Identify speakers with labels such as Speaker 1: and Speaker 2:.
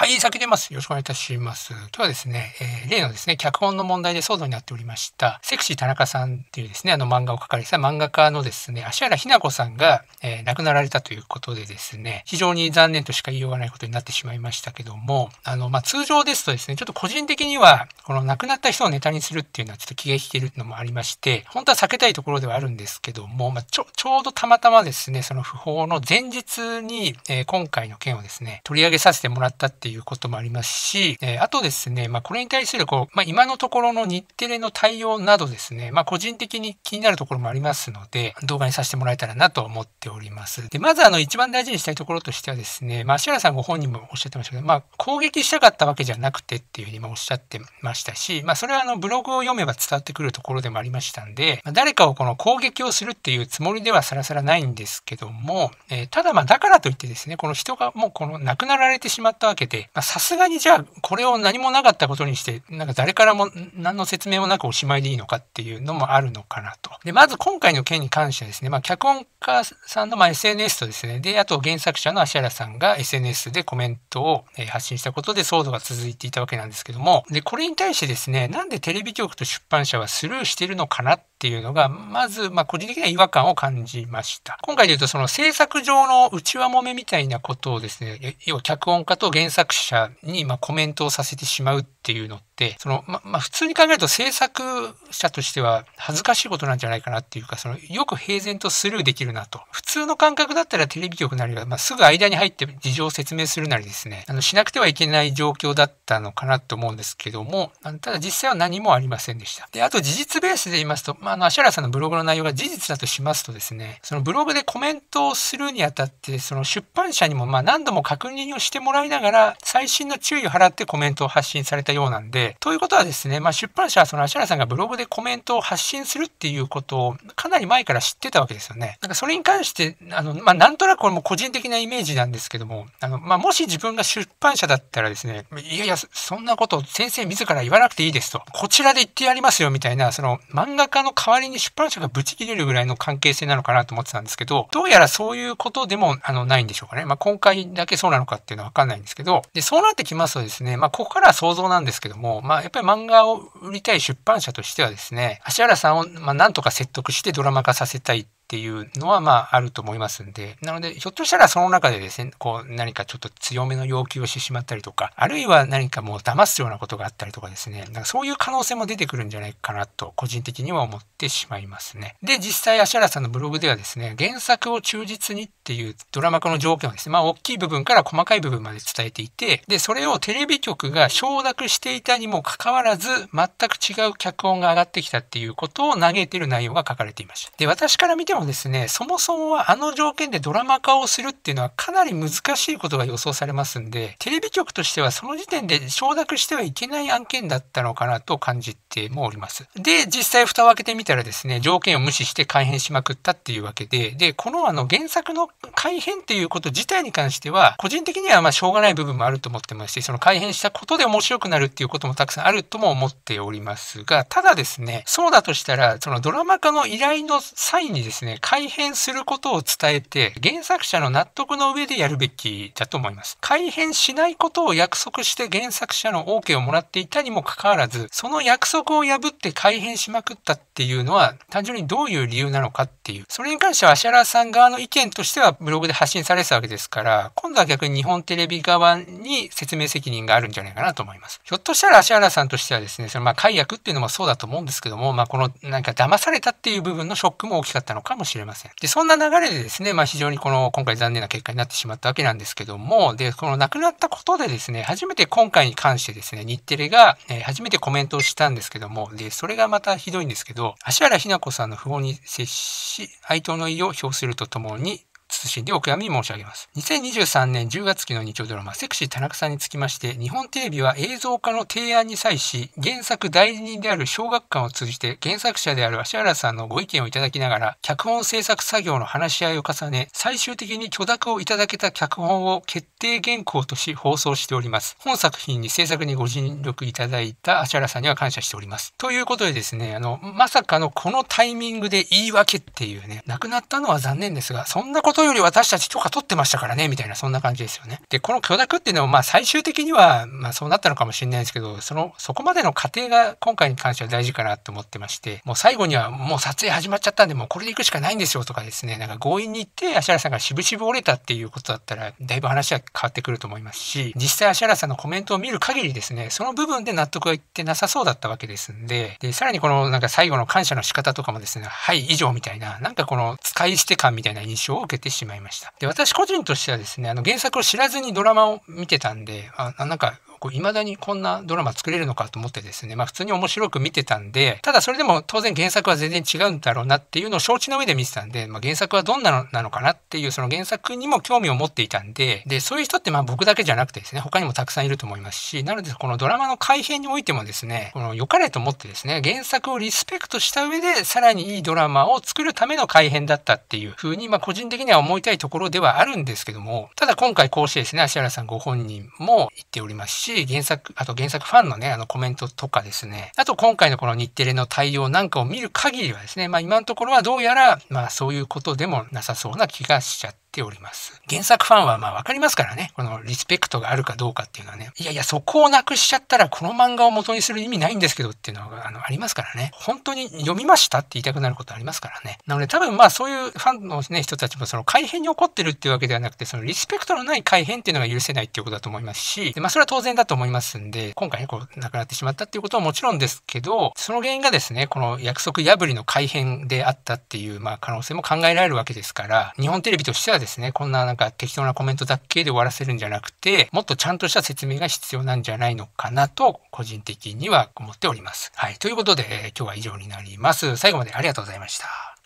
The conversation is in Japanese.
Speaker 1: はい、先出ます。よろしくお願いいたします。今日はですね、えー、例のですね、脚本の問題で騒動になっておりました、セクシー田中さんっていうですね、あの漫画を描かれた漫画家のですね、芦原ひな子さんが、えー、亡くなられたということでですね、非常に残念としか言いようがないことになってしまいましたけども、あの、まあ、通常ですとですね、ちょっと個人的には、この亡くなった人をネタにするっていうのはちょっと気が引けるのもありまして、本当は避けたいところではあるんですけども、まあ、ちょ、ちょうどたまたまですね、その訃報の前日に、えー、今回の件をですね、取り上げさせてもらったっていうっていうこともありますし、えー、あとですね、まあ、これに対するこう、まあ、今のところの日テレの対応などですね、まあ、個人的に気になるところもありますので、動画にさせてもらえたらなと思っております。で、まずあの一番大事にしたいところとしてはですね、まあ、芦原さんご本人もおっしゃってましたけど、まあ、攻撃したかったわけじゃなくてっていうふうにおっしゃってましたし、まあ、それはあのブログを読めば伝わってくるところでもありましたんで、まあ、誰かをこの攻撃をするっていうつもりではさらさらないんですけども、えー、ただまあ、だからといってですね、この人がもうこの亡くなられてしまったわけで、、さすがにじゃあこれを何もなかったことにして、なんか誰からも何の説明もなくおしまいでいいのかっていうのもあるのかなと。で、まず今回の件に関してはですね、まあ、脚本家さんのま SNS とですね、で、あと原作者の芦原さんが SNS でコメントを発信したことで騒動が続いていたわけなんですけども、で、これに対してですね、なんでテレビ局と出版社はスルーしてるのかなっっていうのが、まず、まあ、個人的には違和感を感じました。今回で言うと、その制作上の内輪もめみたいなことをですね、要は脚本家と原作者にまコメントをさせてしまうっていうの、その、ま、まあ、普通に考えると制作者としては恥ずかしいことなんじゃないかなっていうか、その、よく平然とスルーできるなと。普通の感覚だったらテレビ局なりは、まあ、すぐ間に入って事情を説明するなりですね、あの、しなくてはいけない状況だったのかなと思うんですけども、あのただ実際は何もありませんでした。で、あと事実ベースで言いますと、まあ、あの、芦原さんのブログの内容が事実だとしますとですね、そのブログでコメントをするにあたって、その出版社にもま何度も確認をしてもらいながら、最新の注意を払ってコメントを発信されたようなんで、ということはですね、まあ、出版社はその芦原さんがブログでコメントを発信するっていうことをかなり前から知ってたわけですよね。なんかそれに関して、あの、まあ、なんとなくこれも個人的なイメージなんですけども、あの、まあ、もし自分が出版社だったらですね、いやいや、そんなこと先生自ら言わなくていいですと、こちらで言ってやりますよみたいな、その漫画家の代わりに出版社がブチ切れるぐらいの関係性なのかなと思ってたんですけど、どうやらそういうことでも、あの、ないんでしょうかね。まあ、今回だけそうなのかっていうのはわかんないんですけど、で、そうなってきますとですね、まあ、ここからは想像なんですけども、まあ、やっぱり漫画を売りたい出版社としてはですね、芦原さんを、まあ、なんとか説得してドラマ化させたいっっていうのはまああると思いますんで、なのでひょっとしたらその中でですね、こう何かちょっと強めの要求をしてしまったりとか、あるいは何かもう騙すようなことがあったりとかですね、なんかそういう可能性も出てくるんじゃないかなと個人的には思ってしまいますね。で、実際芦原さんのブログではですね、原作を忠実にっていうドラマ化の条件をですね、まあ大きい部分から細かい部分まで伝えていて、で、それをテレビ局が承諾していたにもかかわらず、全く違う脚本が上がってきたっていうことを嘆いてる内容が書かれていました。で、私から見てろんですね、そもそもはあの条件でドラマ化をするっていうのはかなり難しいことが予想されますんで、テレビ局としてはその時点で承諾してはいけない案件だったのかなと感じてもおります。で、実際蓋を開けてみたらですね、条件を無視して改変しまくったっていうわけで、で、このあの原作の改変っていうこと自体に関しては、個人的にはまあしょうがない部分もあると思ってますし、その改変したことで面白くなるっていうこともたくさんあるとも思っておりますが、ただですね、そうだとしたら、そのドラマ化の依頼の際にですね、ね、改変することを伝えて、原作者の納得の上でやるべきだと思います。改変しないことを約束して原作者の OK をもらっていたにもかかわらず、その約束を破って改変しまくったっていうのは、単純にどういう理由なのかっていう。それに関しては、芦原さん側の意見としてはブログで発信されてたわけですから、今度は逆に日本テレビ側に説明責任があるんじゃないかなと思います。ひょっとしたら芦原さんとしてはですね、そのまあ解約っていうのもそうだと思うんですけども、まあこのなんか騙されたっていう部分のショックも大きかったのかももしれません。で、そんな流れでですね、まあ非常にこの今回残念な結果になってしまったわけなんですけども、で、この亡くなったことでですね、初めて今回に関してですね、日テレが、え初めてコメントをしたんですけども、で、それがまたひどいんですけど、芦原ひな子さんの訃報に接し、哀悼の意を表するとともに、謹んでお悔やみ申し上げます。2023年10月期の日曜ドラマ、セクシー田中さんにつきまして、日本テレビは映像化の提案に際し、原作代理人である小学館を通じて、原作者である芦原さんのご意見をいただきながら、脚本制作作業の話し合いを重ね、最終的に許諾をいただけた脚本を決定原稿とし放送しております。本作品に制作にご尽力いただいた芦原さんには感謝しております。ということでですね、あの、まさかのこのタイミングで言い訳っていうね、亡くなったのは残念ですが、そんなことより私たち許可取ってましたからね、みたいな、そんな感じですよね。で、この許諾っていうのも、まあ、最終的には、まあ、そうなったのかもしれないですけど、その、そこまでの過程が今回に関しては大事かなと思ってまして、もう最後には、もう撮影始まっちゃったんで、もうこれで行くしかないんですよとかですね、なんか強引に行って、芦原さんが渋々折れたっていうことだったら、だいぶ話は変わってくると思いますし、実際芦原さんのコメントを見る限りですね、その部分で納得がいってなさそうだったわけですんで、で、さらにこの、なんか最後の感謝の仕方とかもですね、はい、以上みたいな、なんかこの使い捨て感みたいな印象を受けてしまいました。で、私個人としてはですね、あの原作を知らずにドラマを見てたんで、あなんかいまだにこんなドラマ作れるのかと思ってですね、まあ、普通に面白く見てたんでただそれでも当然原作は全然違うんだろうなっていうのを承知の上で見てたんで、まあ、原作はどんなのなのかなっていうその原作にも興味を持っていたんででそういう人ってまあ僕だけじゃなくてですね他にもたくさんいると思いますしなのでこのドラマの改編においてもですねこの良かれと思ってですね原作をリスペクトした上でさらにいいドラマを作るための改編だったっていうふうに、まあ、個人的には思いたいところではあるんですけどもただ今回こうしてですね芦原さんご本人も言っておりますしし、原作、あと原作ファンのね、あのコメントとかですね、あと今回のこの日テレの対応なんかを見る限りはですね、まあ今のところはどうやら、まあそういうことでもなさそうな気がしちゃってております。原作ファンはまあわかりますからね。このリスペクトがあるかどうかっていうのはね。いやいや、そこをなくしちゃったらこの漫画を元にする意味ないんですけどっていうのがあのありますからね。本当に読みましたって言いたくなることありますからね。なので多分まあそういうファンの、ね、人たちもその改変に起こってるっていうわけではなくて、そのリスペクトのない改変っていうのが許せないっていうことだと思いますし、でまあそれは当然だと思いますんで、今回ね、こう、なくなってしまったっていうことはもちろんですけど、その原因がですね、この約束破りの改変であったっていう、まあ可能性も考えられるわけですから、日本テレビとしてはですねですね、こんななんか適当なコメントだけで終わらせるんじゃなくて、もっとちゃんとした説明が必要なんじゃないのかなと、個人的には思っております。はい。ということで、今日は以上になります。最後までありがとうございました。